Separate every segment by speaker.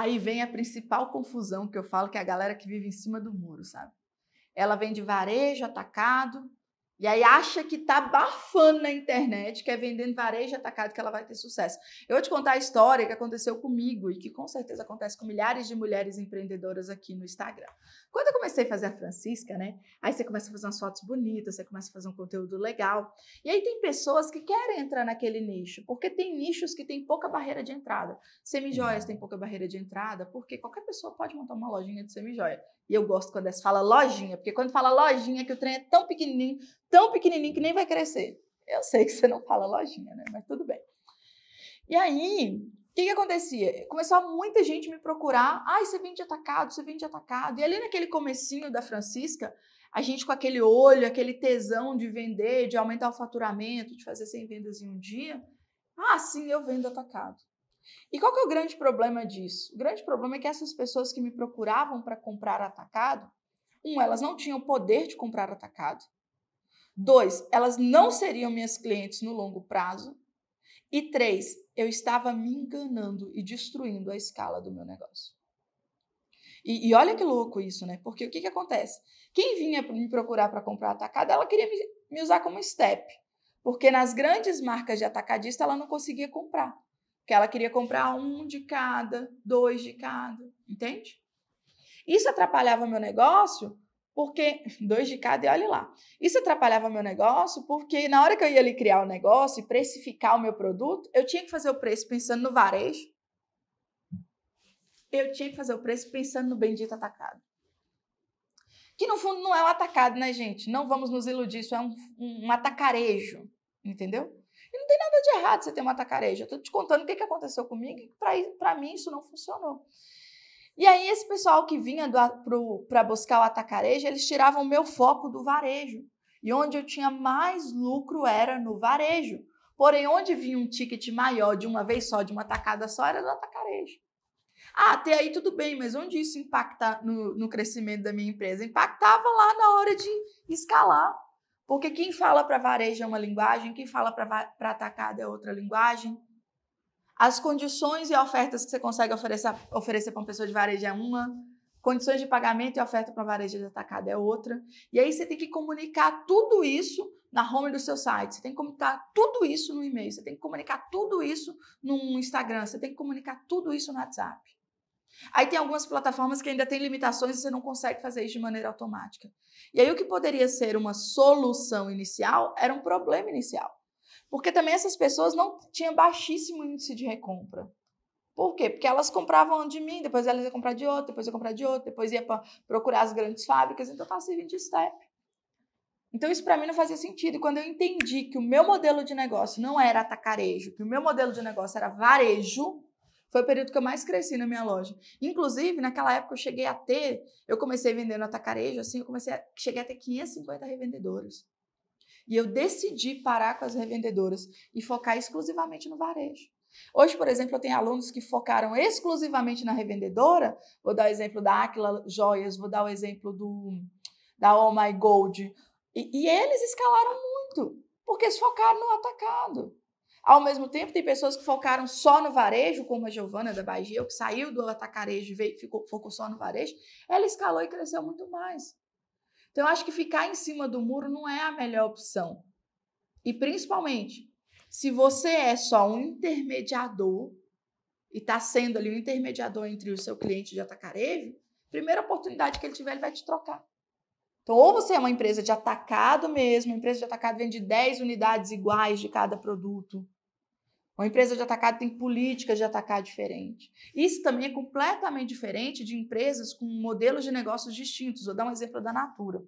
Speaker 1: Aí vem a principal confusão que eu falo, que é a galera que vive em cima do muro, sabe? Ela vem de varejo atacado, e aí acha que tá abafando na internet, que é vendendo varejo atacado que ela vai ter sucesso. Eu vou te contar a história que aconteceu comigo e que com certeza acontece com milhares de mulheres empreendedoras aqui no Instagram. Quando eu comecei a fazer a Francisca, né? Aí você começa a fazer umas fotos bonitas, você começa a fazer um conteúdo legal. E aí tem pessoas que querem entrar naquele nicho, porque tem nichos que tem pouca barreira de entrada. Semijoias tem pouca barreira de entrada, porque qualquer pessoa pode montar uma lojinha de semijoia. E eu gosto quando eles fala lojinha, porque quando fala lojinha, que o trem é tão pequenininho, tão pequenininho que nem vai crescer. Eu sei que você não fala lojinha, né? Mas tudo bem. E aí, o que, que acontecia? Começou muita gente me procurar. Ai, você vende atacado, você vende atacado. E ali naquele comecinho da Francisca, a gente com aquele olho, aquele tesão de vender, de aumentar o faturamento, de fazer 100 vendas em um dia. Ah, sim, eu vendo atacado. E qual que é o grande problema disso? O grande problema é que essas pessoas que me procuravam para comprar atacado, um, elas não tinham poder de comprar atacado. Dois, elas não seriam minhas clientes no longo prazo. E três, eu estava me enganando e destruindo a escala do meu negócio. E, e olha que louco isso, né? Porque o que, que acontece? Quem vinha me procurar para comprar atacado, ela queria me, me usar como step. Porque nas grandes marcas de atacadista, ela não conseguia comprar. Porque ela queria comprar um de cada, dois de cada, entende? Isso atrapalhava meu negócio porque dois de cada e olha lá. Isso atrapalhava meu negócio, porque na hora que eu ia ali criar o negócio e precificar o meu produto, eu tinha que fazer o preço pensando no varejo. Eu tinha que fazer o preço pensando no bendito atacado. Que no fundo não é um atacado, né, gente? Não vamos nos iludir, isso é um, um atacarejo, entendeu? E não tem nada de errado você ter um atacarejo. Eu estou te contando o que, que aconteceu comigo e para mim isso não funcionou. E aí, esse pessoal que vinha para buscar o atacarejo, eles tiravam o meu foco do varejo. E onde eu tinha mais lucro era no varejo. Porém, onde vinha um ticket maior de uma vez só, de uma tacada só, era do atacarejo. Ah, até aí tudo bem, mas onde isso impacta no, no crescimento da minha empresa? Impactava lá na hora de escalar. Porque quem fala para varejo é uma linguagem, quem fala para atacada é outra linguagem. As condições e ofertas que você consegue oferecer, oferecer para uma pessoa de varejo é uma, condições de pagamento e oferta para varejo de atacado é outra. E aí você tem que comunicar tudo isso na home do seu site, você tem que comunicar tudo isso no e-mail, você tem que comunicar tudo isso no Instagram, você tem que comunicar tudo isso no WhatsApp. Aí tem algumas plataformas que ainda têm limitações e você não consegue fazer isso de maneira automática. E aí o que poderia ser uma solução inicial era um problema inicial. Porque também essas pessoas não tinham baixíssimo índice de recompra. Por quê? Porque elas compravam de mim, depois elas iam comprar de outro, depois ia comprar de outro, depois ia procurar as grandes fábricas, então estava servindo de step. Então isso para mim não fazia sentido. E quando eu entendi que o meu modelo de negócio não era atacarejo, que o meu modelo de negócio era varejo, foi o período que eu mais cresci na minha loja. Inclusive, naquela época eu cheguei a ter, eu comecei vendendo atacarejo, assim, eu comecei a, cheguei a ter 550 revendedores. E eu decidi parar com as revendedoras e focar exclusivamente no varejo. Hoje, por exemplo, eu tenho alunos que focaram exclusivamente na revendedora. Vou dar o exemplo da Aquila Joias, vou dar o exemplo do, da Oh My Gold. E, e eles escalaram muito, porque eles focaram no atacado. Ao mesmo tempo, tem pessoas que focaram só no varejo, como a Giovana da Bagia, que saiu do atacarejo e veio, ficou, focou só no varejo. Ela escalou e cresceu muito mais. Então, eu acho que ficar em cima do muro não é a melhor opção. E principalmente, se você é só um intermediador e está sendo ali um intermediador entre o seu cliente de atacarejo, primeira oportunidade que ele tiver, ele vai te trocar. Então, ou você é uma empresa de atacado mesmo, uma empresa de atacado vende 10 unidades iguais de cada produto, uma empresa de atacado tem políticas de atacar diferente. Isso também é completamente diferente de empresas com modelos de negócios distintos. Vou dar um exemplo da Natura.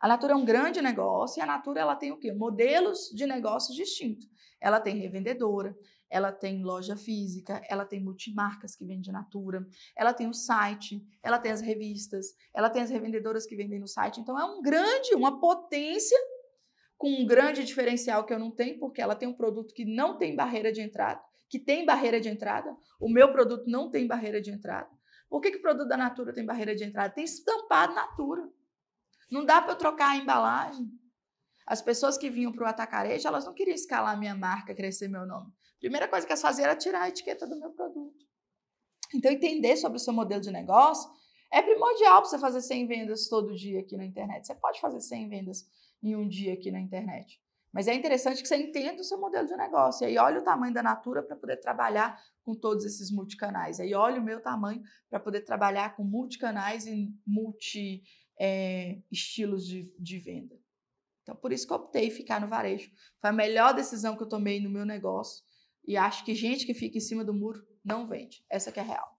Speaker 1: A Natura é um grande negócio e a Natura ela tem o quê? Modelos de negócios distintos. Ela tem revendedora, ela tem loja física, ela tem multimarcas que vende Natura, ela tem o site, ela tem as revistas, ela tem as revendedoras que vendem no site. Então é um grande, uma potência com um grande diferencial que eu não tenho, porque ela tem um produto que não tem barreira de entrada, que tem barreira de entrada. O meu produto não tem barreira de entrada. Por que, que o produto da Natura tem barreira de entrada? Tem estampado Natura. Não dá para eu trocar a embalagem. As pessoas que vinham para o atacarejo, elas não queriam escalar minha marca, crescer meu nome. Primeira coisa que elas faziam era tirar a etiqueta do meu produto. Então, entender sobre o seu modelo de negócio é primordial para você fazer 100 vendas todo dia aqui na internet. Você pode fazer 100 vendas em um dia aqui na internet. Mas é interessante que você entenda o seu modelo de negócio. E aí olha o tamanho da Natura para poder trabalhar com todos esses multicanais. Aí olha o meu tamanho para poder trabalhar com multicanais e multi é, estilos de, de venda. Então, por isso que eu optei ficar no varejo. Foi a melhor decisão que eu tomei no meu negócio. E acho que gente que fica em cima do muro não vende. Essa que é a real.